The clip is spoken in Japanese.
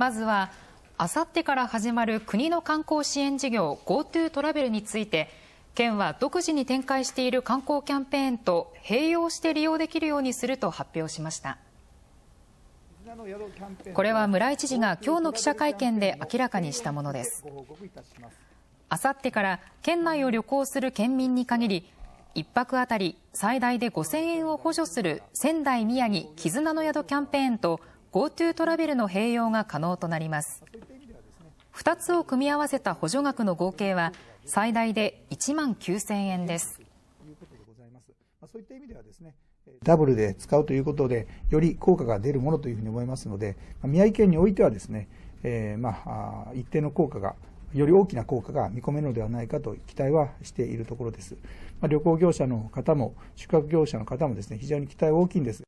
まずはあさってから始まる国の観光支援事業 GoTo トラベルについて県は独自に展開している観光キャンペーンと併用して利用できるようにすると発表しましたこれは村井知事が今日の記者会見で明らかにしたものですあさってから県内を旅行する県民に限り一泊あたり最大で5000円を補助する仙台宮城絆の宿キャンペーンと GoTo トラベルの併用が可能となります2つを組み合わせた補助額の合計は最大で1万9000円ですそういった意味でではすねダブルで使うということで、より効果が出るものというふうに思いますので、宮城県においてはですね、えー、まあ、一定の効果が、より大きな効果が見込めるのではないかと期待はしているところです。まあ、旅行業者の方も、宿泊業者の方もですね、非常に期待は大きいんです。